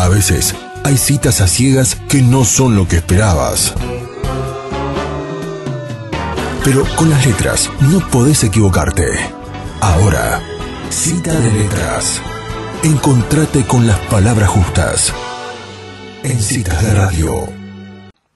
A veces hay citas a ciegas que no son lo que esperabas. Pero con las letras no podés equivocarte. Ahora, cita de letras. Encontrate con las palabras justas. En citas de radio.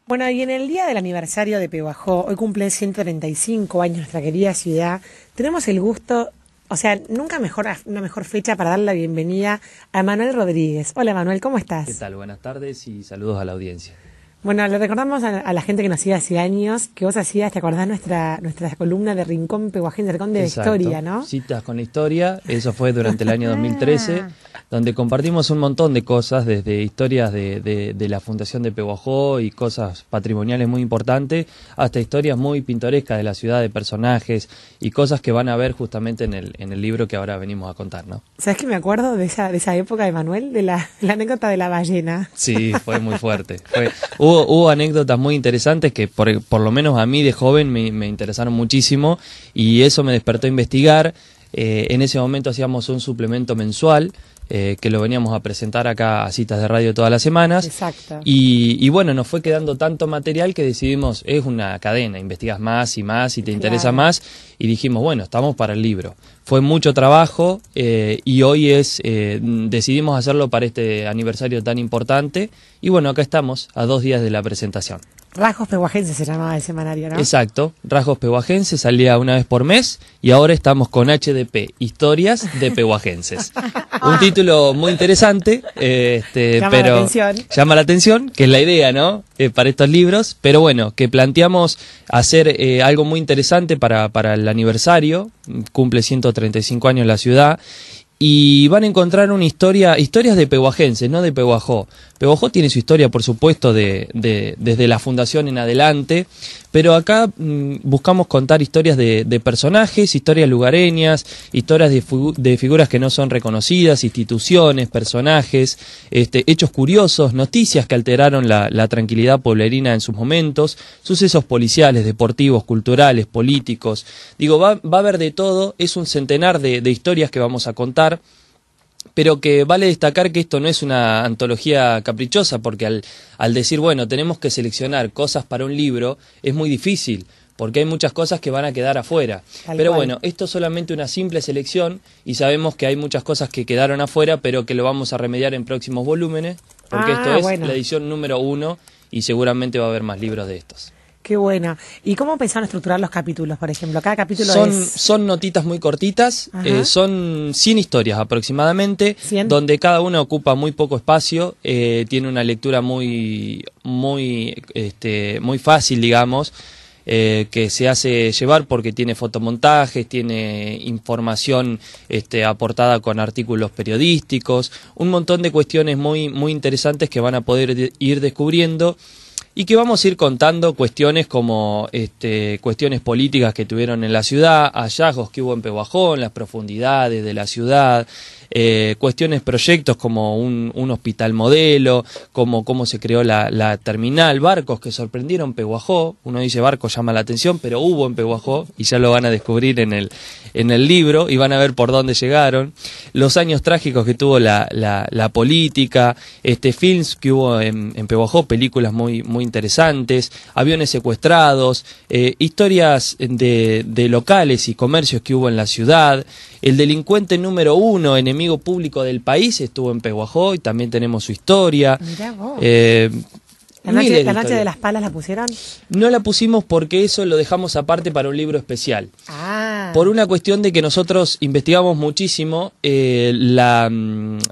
Bueno, y en el día del aniversario de Pebajó, hoy cumple 135 años nuestra querida ciudad, tenemos el gusto o sea, nunca mejor, una mejor fecha para dar la bienvenida a Manuel Rodríguez. Hola Manuel, ¿cómo estás? ¿Qué tal? Buenas tardes y saludos a la audiencia. Bueno, le recordamos a, la gente que nos hacía hace años que vos hacías, te acordás, nuestra, nuestra columna de Rincón Pehuajén, Rincón de Historia, ¿no? Citas con la Historia, eso fue durante el año 2013, ah. donde compartimos un montón de cosas, desde historias de, de, la fundación de Pehuajó y cosas patrimoniales muy importantes, hasta historias muy pintorescas de la ciudad, de personajes y cosas que van a ver justamente en el, en el libro que ahora venimos a contar, ¿no? ¿Sabes que me acuerdo de esa, esa época de de la, anécdota de la ballena? Sí, fue muy fuerte. hubo, anécdotas muy interesantes que por, por lo menos a mí de joven me interesaron muchísimo y eso me despertó a investigar. Eh, en ese momento hacíamos un suplemento mensual eh, que lo veníamos a presentar acá a citas de radio todas las semanas. Exacto. Y, bueno, nos fue quedando tanto material que decidimos, es una cadena, investigas más y más y te interesa más. Y dijimos, bueno, estamos para el libro. Fue mucho trabajo eh, y hoy es, decidimos hacerlo para este aniversario tan importante. Y bueno, acá estamos a dos días de la presentación. Rajos Pehuajenses se llamaba el semanario, ¿no? Exacto, Rajos Pehuajenses salía una vez por mes y ahora estamos con HDP, Historias de Pehuajenses. Un título muy interesante, este, pero llama la atención, que es la idea, ¿no? Eh, para estos libros, pero bueno, que planteamos hacer eh, algo muy interesante para, para el aniversario, cumple 135 años la ciudad y van a encontrar una historia, historias de pehuajenses, no de Pehuajó. Pehuajó tiene su historia, por supuesto, de, de, desde la fundación en adelante, pero acá mm, buscamos contar historias de, personajes, historias lugareñas, historias de, figuras que no son reconocidas, instituciones, personajes, este, hechos curiosos, noticias que alteraron la, la tranquilidad pueblerina en sus momentos, sucesos policiales, deportivos, culturales, políticos. Digo, va, va a haber de todo, es un centenar de historias que vamos a contar pero que vale destacar que esto no es una antología caprichosa, porque al, decir, bueno, tenemos que seleccionar cosas para un libro, es muy difícil, porque hay muchas cosas que van a quedar afuera. pero bueno, esto es solamente una simple selección y sabemos que hay muchas cosas que quedaron afuera, pero que lo vamos a remediar en próximos volúmenes, porque ah, esto es la edición número uno y seguramente va a haber más libros de estos. Qué buena. ¿Y cómo pensaron estructurar los capítulos, por ejemplo? Cada capítulo son, es... Son notitas muy cortitas, eh, son 100 historias aproximadamente, donde cada una ocupa muy poco espacio, eh, tiene una lectura muy, muy, este, muy fácil, digamos, eh, que se hace llevar porque tiene fotomontajes, tiene información este, aportada con artículos periodísticos, un montón de cuestiones muy, muy interesantes que van a poder ir descubriendo y que vamos a ir contando cuestiones como este, cuestiones políticas que tuvieron en la ciudad, hallazgos que hubo en Pehuajón, las profundidades de la ciudad, eh, cuestiones, proyectos como un, un, hospital modelo, como cómo se creó la, la, terminal, barcos que sorprendieron Pehuajó... uno dice barcos llama la atención, pero hubo en Pehuajó... y ya lo van a descubrir en el, en el libro y van a ver por dónde llegaron, los años trágicos que tuvo la, la, política, este films que hubo en, Pehuajó, películas muy, muy interesantes, aviones secuestrados, eh, historias de locales y comercios que hubo en la ciudad, el delincuente número uno, enemigo público del país, estuvo en Pehuajó y también tenemos su historia. Mirá vos. Eh, ¿La noche, de las palas la pusieron? No la pusimos porque eso lo dejamos aparte para un libro especial. Ah. Por una cuestión de que nosotros investigamos muchísimo eh, mm,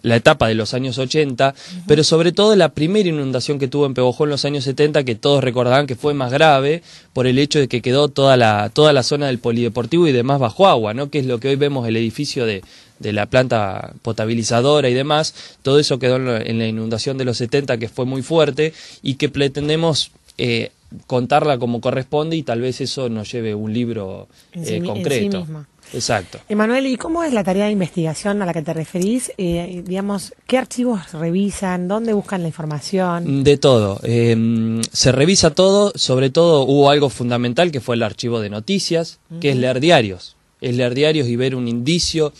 la, etapa de los años 80, pero sobre todo la primera inundación que tuvo en Pebojó en los años 70, que todos recordarán que fue más grave por el hecho de que quedó toda la, toda la zona del polideportivo y demás bajo agua, ¿no? que es lo que hoy vemos el edificio de, la planta potabilizadora y demás, todo eso quedó en la inundación de los 70 que fue muy fuerte y que pretendemos eh, contarla como corresponde y tal vez eso nos lleve un libro eh, concreto. Exacto. Emanuel, ¿y cómo es la tarea de investigación a la que te referís? Eh, digamos, ¿qué archivos revisan? ¿Dónde buscan la información? Mm, de todo. Em, se revisa todo, sobre todo hubo algo fundamental que fue el archivo de noticias, que es leer diarios. Es leer diarios y ver un indicio.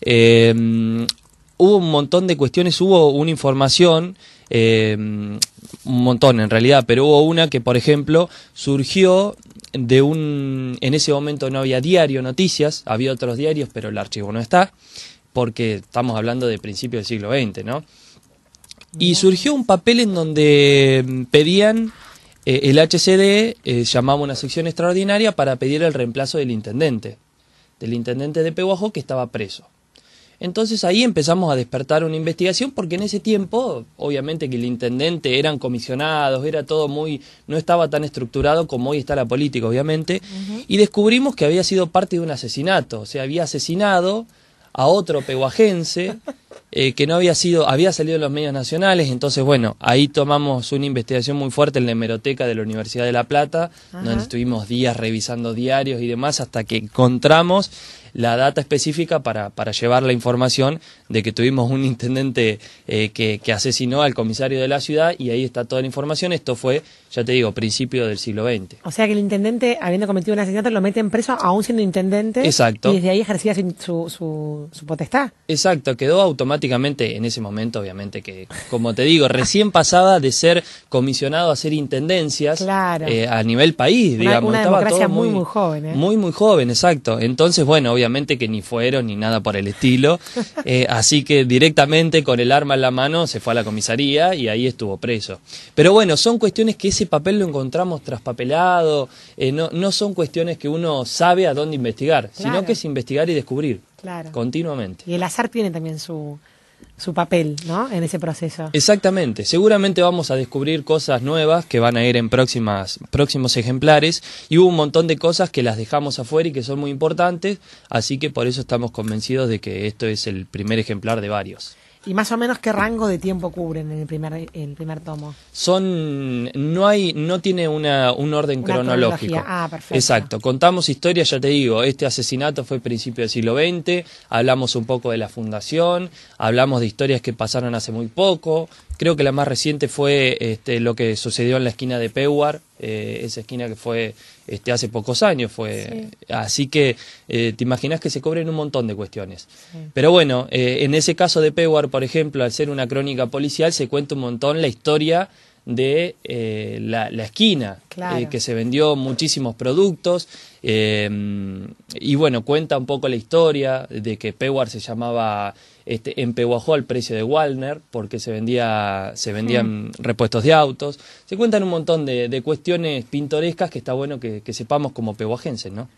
Em, hubo un montón de cuestiones, hubo una información eh, un montón en realidad, pero hubo una que, por ejemplo, surgió de un... En ese momento no había diario, noticias, había otros diarios, pero el archivo no está, porque estamos hablando de principios del siglo XX, ¿no? Y surgió un papel en donde mm, pedían eh, el HCD eh, llamaba una sección extraordinaria para pedir el reemplazo del intendente, del intendente de Peguajo que estaba preso. Entonces ahí empezamos a despertar una investigación porque en ese tiempo, obviamente que el intendente eran comisionados, era todo muy, no estaba tan estructurado como hoy está la política, obviamente, y descubrimos que había sido parte de un asesinato, o sea, había asesinado a otro pehuajense... Eh, que no había sido, había salido en los medios nacionales, entonces bueno, ahí tomamos una investigación muy fuerte en la hemeroteca de la Universidad de La Plata, donde estuvimos días revisando diarios y demás hasta que encontramos la data específica para, para llevar la información de que tuvimos un intendente eh, que, asesinó al comisario de la ciudad y ahí está toda la información. Esto fue, ya te digo, principio del siglo XX. O sea que el intendente, habiendo cometido un asesinato, lo mete en preso aún siendo intendente. Y desde ahí ejercía su, su, potestad. Exacto, quedó automático en ese momento, obviamente, que, como te digo, recién pasaba de ser comisionado a hacer intendencias eh, a nivel país, digamos. democracia muy, muy, joven. ¿eh? Muy, muy joven, exacto. Entonces, bueno, obviamente que ni fueron ni nada por el estilo. Eh, así que directamente con el arma en la mano se fue a la comisaría y ahí estuvo preso. Pero bueno, son cuestiones que ese papel lo encontramos traspapelado, no, no son cuestiones que uno sabe a dónde investigar, sino que es investigar y descubrir. Continuamente. Y el azar tiene también su, su papel, ¿no? En ese proceso. Exactamente. Seguramente vamos a descubrir cosas nuevas que van a ir en próximas, próximos ejemplares y hubo un montón de cosas que las dejamos afuera y que son muy importantes, así que por eso estamos convencidos de que esto es el primer ejemplar de varios. ¿Y más o menos qué rango de tiempo cubren en el primer, primer tomo? Son, no hay, no tiene una, un orden cronológico. Ah, perfecto. Exacto. Contamos historias, ya te digo, este asesinato fue principio del siglo XX, hablamos un poco de la fundación, hablamos de historias que pasaron hace muy poco, Creo que la más reciente fue este, lo que sucedió en la esquina de Pewar, eh, esa esquina que fue este, hace pocos años. fue Así que eh, te imaginas que se cobren un montón de cuestiones. Pero bueno, eh, en ese caso de Pewar, por ejemplo, al ser una crónica policial, se cuenta un montón la historia de la, esquina, claro. que se vendió muchísimos productos. y bueno, cuenta un poco la historia de que Pewar se llamaba este, empeguajó al precio de Walner porque se, vendía, se vendían hmm. repuestos de autos. Se cuentan un montón de, cuestiones pintorescas que está bueno que, sepamos como peguajenses, ¿no?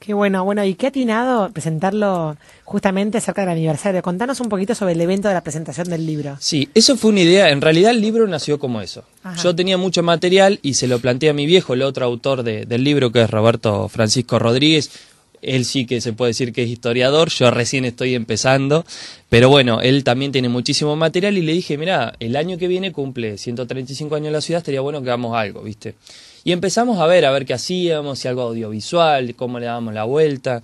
Qué bueno, bueno, y qué atinado presentarlo justamente cerca del aniversario. Contanos un poquito sobre el evento de la presentación del libro. Sí, eso fue una idea. En realidad el libro nació como eso. Yo tenía mucho material y se lo planteé a mi viejo, el otro autor del libro, que es Roberto Francisco Rodríguez, él sí que se puede decir que es historiador, yo recién estoy empezando, pero bueno, él también tiene muchísimo material y le dije, mira, el año que viene cumple 135 años en la ciudad, estaría bueno que hagamos algo, ¿viste? Y empezamos a ver, a ver qué hacíamos, si algo audiovisual, cómo le dábamos la vuelta,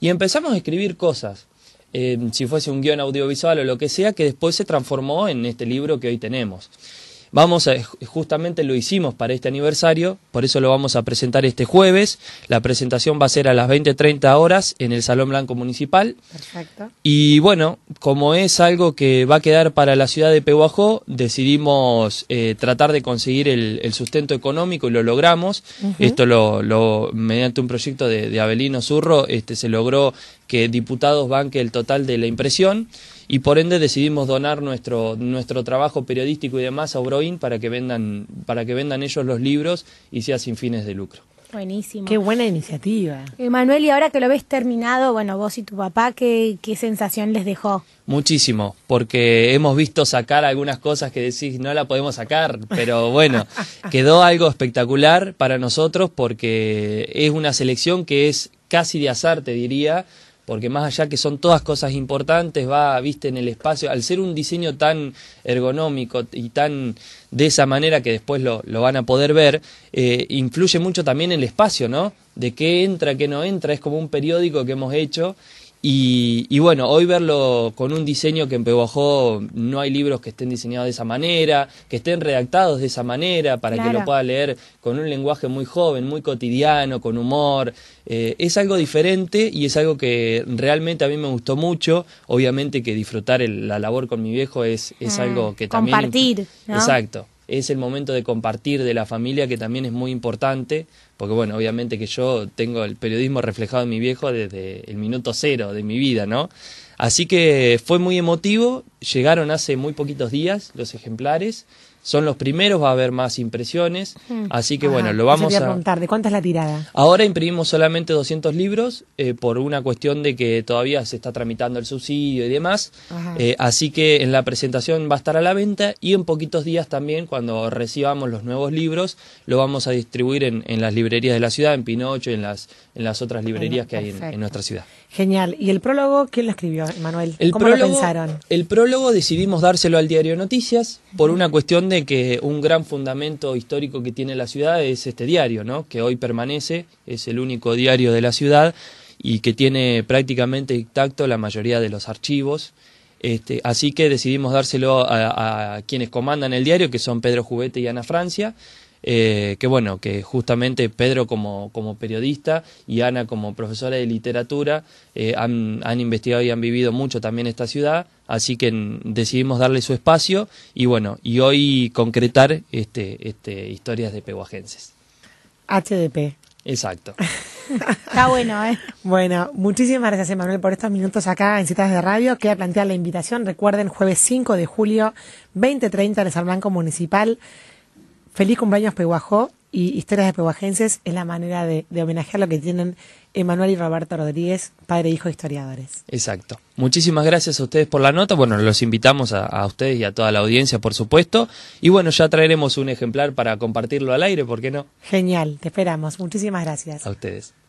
y empezamos a escribir cosas. Eh, si fuese un guión audiovisual o lo que sea, que después se transformó en este libro que hoy tenemos. Vamos a, justamente lo hicimos para este aniversario, por eso lo vamos a presentar este jueves. La presentación va a ser a las 20.30 horas en el Salón Blanco Municipal. Perfecto. Y bueno, como es algo que va a quedar para la ciudad de Pehuajó, decidimos eh, tratar de conseguir el, sustento económico y lo logramos. Esto lo, lo, mediante un proyecto de, de Abelino Zurro, este, se logró que diputados banque el total de la impresión y por ende decidimos donar nuestro, nuestro trabajo periodístico y demás a Broin para que vendan, para que vendan ellos los libros y sea sin fines de lucro. Buenísimo. Qué buena iniciativa. Emanuel, y ahora que lo ves terminado, bueno, vos y tu papá, ¿qué, ¿qué, sensación les dejó? Muchísimo, porque hemos visto sacar algunas cosas que decís, no la podemos sacar, pero bueno, quedó algo espectacular para nosotros porque es una selección que es casi de azar, te diría, porque más allá que son todas cosas importantes, va, viste, en el espacio, al ser un diseño tan ergonómico y tan de esa manera que después lo, van a poder ver, eh, influye mucho también en el espacio, ¿no? De qué entra, qué no entra, es como un periódico que hemos hecho y, bueno, hoy verlo con un diseño que en Pehuajó no hay libros que estén diseñados de esa manera, que estén redactados de esa manera, para que lo pueda leer con un lenguaje muy joven, muy cotidiano, con humor. Eh, es algo diferente y es algo que realmente a mí me gustó mucho. Obviamente que disfrutar la labor con mi viejo es, es mm, algo que también... Compartir. Exacto es el momento de compartir de la familia, que también es muy importante, porque bueno, obviamente que yo tengo el periodismo reflejado en mi viejo desde el minuto cero de mi vida, ¿no? Así que fue muy emotivo, llegaron hace muy poquitos días los ejemplares son los primeros, va a haber más impresiones. Mm. Así que bueno, lo vamos a... preguntar, ¿de cuánta es la tirada? Ahora imprimimos solamente 200 libros eh, por una cuestión de que todavía se está tramitando el subsidio y demás. Eh, así que en la presentación va a estar a la venta y en poquitos días también, cuando recibamos los nuevos libros, lo vamos a distribuir en, las librerías de la ciudad, en Pinocho y en las, otras librerías que hay en nuestra ciudad. Genial. ¿Y el prólogo quién lo escribió, Manuel? ¿Cómo lo pensaron? El prólogo decidimos dárselo al diario Noticias por una cuestión de que un gran fundamento histórico que tiene la ciudad es este diario, ¿no? Que hoy permanece, es el único diario de la ciudad y que tiene prácticamente intacto la mayoría de los archivos. Este, así que decidimos dárselo a, a quienes comandan el diario, que son Pedro Juguete y Ana Francia, eh, que bueno, que justamente Pedro como, periodista y Ana como profesora de literatura eh, han, han, investigado y han vivido mucho también esta ciudad, así que decidimos darle su espacio y bueno, y hoy concretar este, este historias de pehuajenses. HDP. Exacto. Está bueno, ¿eh? Bueno, muchísimas gracias, Emanuel, por estos minutos acá en Citas de Radio. Quería plantear la invitación. Recuerden, jueves 5 de julio, 20.30 en el San Blanco Municipal feliz cumpleaños Pehuajó y Historias de Peguajenses es la manera de, homenajear lo que tienen Emanuel y Roberto Rodríguez, padre e hijo historiadores. Exacto. Muchísimas gracias a ustedes por la nota. Bueno, los invitamos a, a, ustedes y a toda la audiencia, por supuesto. Y bueno, ya traeremos un ejemplar para compartirlo al aire, ¿por qué no? Genial, te esperamos. Muchísimas gracias. A ustedes.